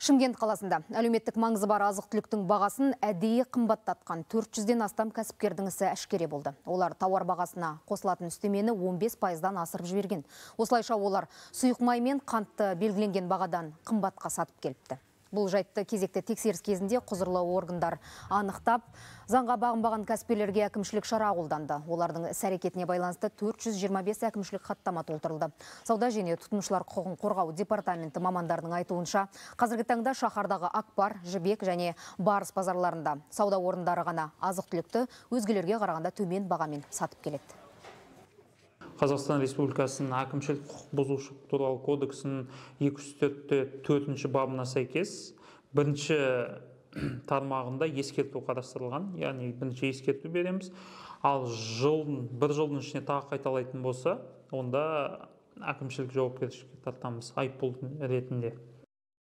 Шымкент қаласында әлеуметтік маңызы бар азық түліктің бағасын әдейі қымбаттатқан 400-ден астам кәсіпкердің ісі әшкере болды. Олар тауар бағасына қосылатын үстемені 15 пайыздан асырып жіберген. Осылайша олар сұйық май мен қантты белгіленген бағадан қымбатқа сатып келіпті. Бұл жайтты кезекті тексеріс кезінде құзырлы органдар анықтап, заңға бағынбаған кәсіпкерлерге әкімшілік шара қолданды. Олардың іс әрекетіне байланысты 425 әкімшілік хаттама толтырылды. Сауда және тұтынушылар құқығын қорғау департаменті мамандарының айтуынша, қазіргі таңда шаһардағы Акпар, Жібек және Барыс базарларында сауда орындары ғана азық-түлікті өзгелерге қарағанда төмен бағамен сатып келеді қазақстан республикасының әкімшілік құқық бұзушылық туралы кодексінің екі жүз төртте төртінші бабына сәйкес бірінші тармағында ескерту қарастырылған яғни бірінші ескерту береміз ал жылдың бір жылдың ішінде тағы қайталайтын болса онда әкімшілік жауапкершілікке тартамыз айыппұл ретінде